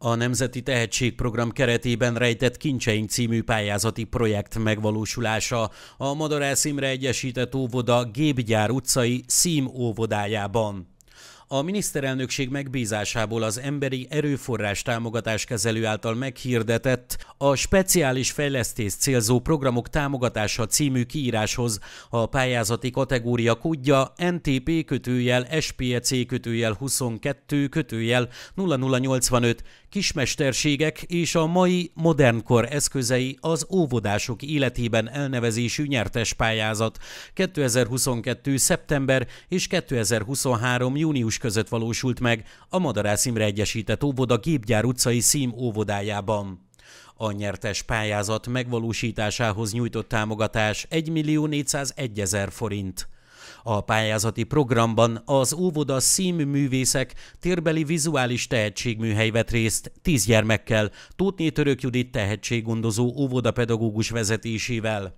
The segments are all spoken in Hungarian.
A Nemzeti Tehetségprogram keretében rejtett kincseink című pályázati projekt megvalósulása a Madarász Imre Egyesített Óvoda Gépgyár utcai Szím óvodájában. A miniszterelnökség megbízásából az Emberi Erőforrás Támogatás Kezelő által meghirdetett a Speciális Fejlesztés Célzó Programok Támogatása című kiíráshoz a pályázati kategória kódja NTP kötőjel SPC e kötőjel 22 kötőjel 0085 kismesterségek és a mai modernkor eszközei az óvodások életében elnevezésű nyertes pályázat 2022. szeptember és 2023. június április között valósult meg a Madarász Imre Egyesített Óvoda Gépgyár utcai szím óvodájában. A nyertes pályázat megvalósításához nyújtott támogatás 1 millió ezer forint. A pályázati programban az óvoda színművészek térbeli vizuális tehetségműhely vett részt tíz gyermekkel, Tótné Török Judit tehetséggondozó óvodapedagógus vezetésével.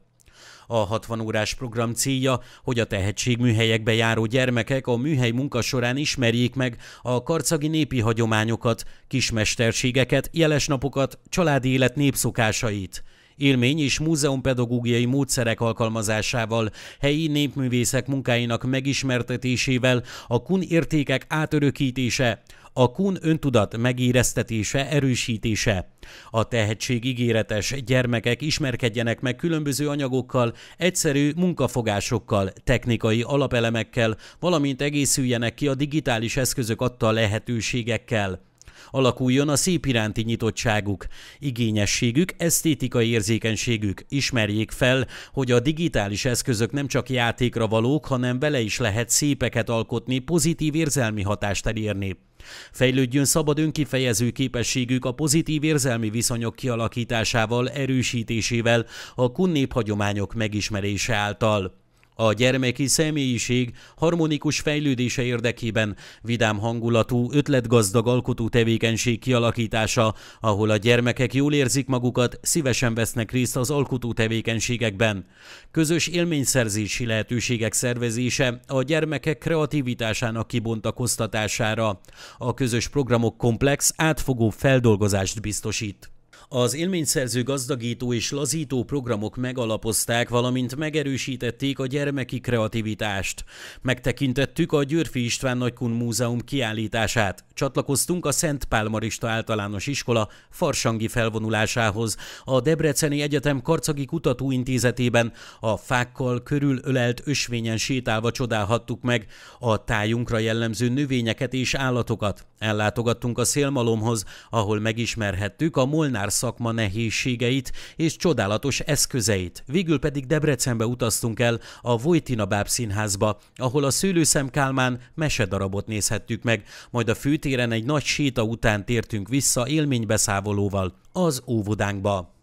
A 60 órás program célja, hogy a tehetségműhelyekbe járó gyermekek a műhely munka során ismerjék meg a karcagi népi hagyományokat, kismesterségeket, napokat, családi élet népszokásait élmény és múzeumpedagógiai módszerek alkalmazásával, helyi népművészek munkáinak megismertetésével, a kun értékek átörökítése, a kun öntudat megéreztetése, erősítése. A tehetség ígéretes gyermekek ismerkedjenek meg különböző anyagokkal, egyszerű munkafogásokkal, technikai alapelemekkel, valamint egészüljenek ki a digitális eszközök adta lehetőségekkel. Alakuljon a szép iránti nyitottságuk, igényességük, esztétikai érzékenységük. Ismerjék fel, hogy a digitális eszközök nem csak játékra valók, hanem vele is lehet szépeket alkotni, pozitív érzelmi hatást elérni. Fejlődjön szabad önkifejező képességük a pozitív érzelmi viszonyok kialakításával, erősítésével, a kun néphagyományok megismerése által. A gyermeki személyiség harmonikus fejlődése érdekében vidám hangulatú, ötletgazdag alkotó tevékenység kialakítása, ahol a gyermekek jól érzik magukat, szívesen vesznek részt az alkotó tevékenységekben. Közös élményszerzési lehetőségek szervezése a gyermekek kreativitásának kibontakoztatására. A közös programok komplex, átfogó feldolgozást biztosít. Az élményszerző gazdagító és lazító programok megalapozták, valamint megerősítették a gyermeki kreativitást. Megtekintettük a Györfi István Nagykun Múzeum kiállítását. Csatlakoztunk a Szent Pálmarista Általános Iskola farsangi felvonulásához. A Debreceni Egyetem Karcagi Kutatóintézetében a fákkal körülölelt ösvényen sétálva csodálhattuk meg a tájunkra jellemző növényeket és állatokat. Ellátogattunk a szélmalomhoz, ahol megismerhettük a Molnár szakma nehézségeit és csodálatos eszközeit. Végül pedig Debrecenbe utaztunk el a Vojtina Báb színházba, ahol a Szőlőszem Kálmán mesedarabot nézhettük meg, majd a főtéren egy nagy séta után tértünk vissza élménybeszávolóval az óvodánkba.